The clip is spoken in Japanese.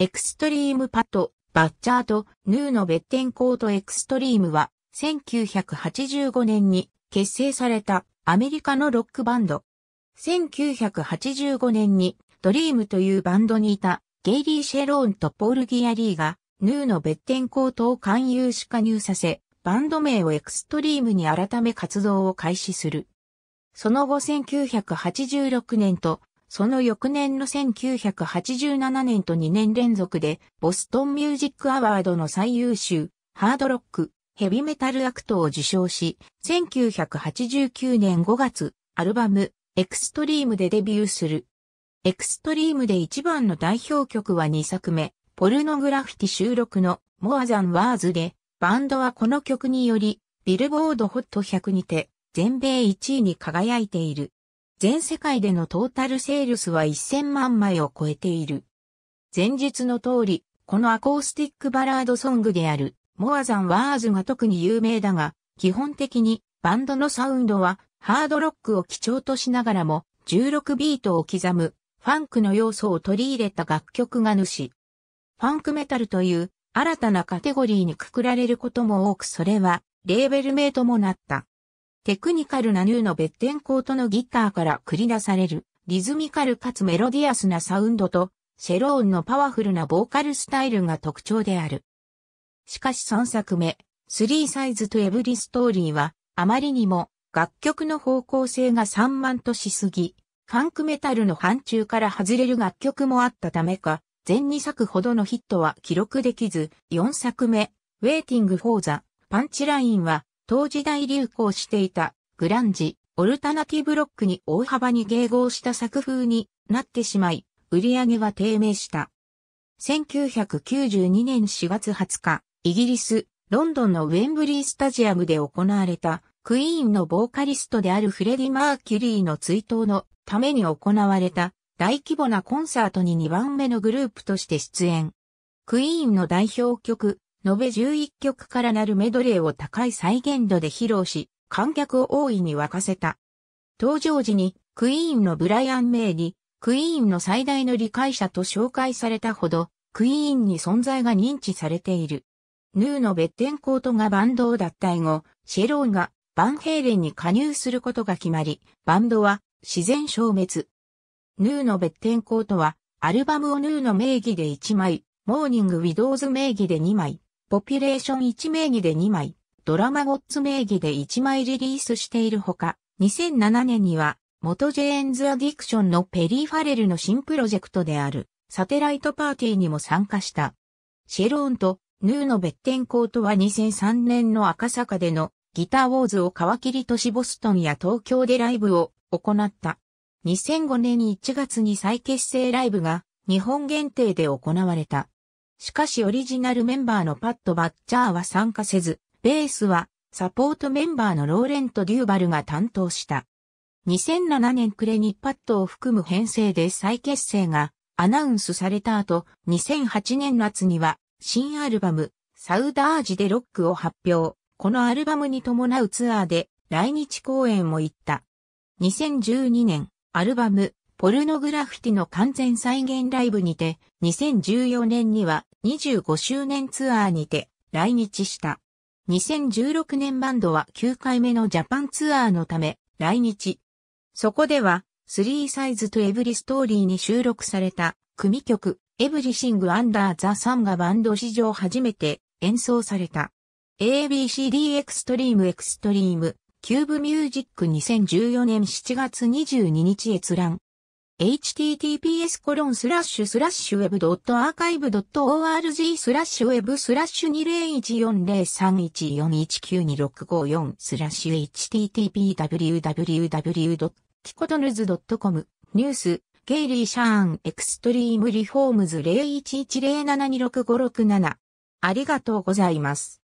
エクストリームパト、バッチャーと、ヌーのベッテンコートエクストリームは、1985年に結成されたアメリカのロックバンド。1985年にドリームというバンドにいたゲイリー・シェローンとポール・ギアリーがヌーのベッテンコートを勧誘し加入させ、バンド名をエクストリームに改め活動を開始する。その後1986年とその翌年の1987年と2年連続で、ボストンミュージックアワードの最優秀、ハードロック、ヘビメタルアクトを受賞し、1989年5月、アルバム、エクストリームでデビューする。エクストリームで一番の代表曲は2作目、ポルノグラフィティ収録のモアザンワーズで、バンドはこの曲により、ビルボードホット100にて、全米1位に輝いている。全世界でのトータルセールスは1000万枚を超えている。前述の通り、このアコースティックバラードソングである、モアザンワーズが特に有名だが、基本的にバンドのサウンドはハードロックを基調としながらも16ビートを刻むファンクの要素を取り入れた楽曲が主。ファンクメタルという新たなカテゴリーにくくられることも多くそれはレーベル名ともなった。テクニカルなヌーのベッテンコートのギターから繰り出される、リズミカルかつメロディアスなサウンドと、シェローンのパワフルなボーカルスタイルが特徴である。しかし3作目、スリーサイズとエブリストーリーは、あまりにも楽曲の方向性が散漫としすぎ、ファンクメタルの範疇から外れる楽曲もあったためか、全2作ほどのヒットは記録できず、4作目、Waiting for the Punchline は当時代流行していたグランジ、オルタナティブロックに大幅に迎合した作風になってしまい、売り上げは低迷した。1992年4月20日、イギリス、ロンドンのウェンブリースタジアムで行われた、クイーンのボーカリストであるフレディ・マーキュリーの追悼のために行われた大規模なコンサートに2番目のグループとして出演。クイーンの代表曲、延べ11曲からなるメドレーを高い再現度で披露し、観客を大いに沸かせた。登場時に、クイーンのブライアン・メイに、クイーンの最大の理解者と紹介されたほど、クイーンに存在が認知されている。ヌーのベッテンコートがバンドを脱退後、シェローンがバンヘイレンに加入することが決まり、バンドは自然消滅。ヌーのベッテンコートは、アルバムをヌーの名義で1枚、モーニング・ウィドウズ名義で2枚、ポピュレーション1名義で2枚、ドラマゴッツ名義で1枚リリースしているほか、2007年には、元ジェーンズ・アディクションのペリー・ファレルの新プロジェクトである、サテライトパーティーにも参加した。シェローンとヌーの別天テとコートは2003年の赤坂でのギターウォーズを皮切り都市ボストンや東京でライブを行った。2005年1月に再結成ライブが日本限定で行われた。しかしオリジナルメンバーのパット・バッチャーは参加せず、ベースはサポートメンバーのローレント・デューバルが担当した。2007年暮れにパットを含む編成で再結成がアナウンスされた後、2008年夏には新アルバム、サウダージでロックを発表。このアルバムに伴うツアーで来日公演も行った。2012年、アルバム、ポルノグラフィティの完全再現ライブにて、2014年には25周年ツアーにて来日した。2016年バンドは9回目のジャパンツアーのため来日。そこでは、スリーサイズとエブリストーリーに収録された組曲、エブリシングアンダーザサンがバンド史上初めて演奏された。ABCD エクストリームエクストリーム、キューブミュージック2014年7月22日閲覧。https コロンスラッシュスラッシュウェブドットアーカイブドット org スラッシュウェブスラッシュ20143141926554スラッシュ httpwww.tikotonuz.com ニュースゲイリー・シャーン・エクストリーム・リフォームズ0110726567ありがとうございます。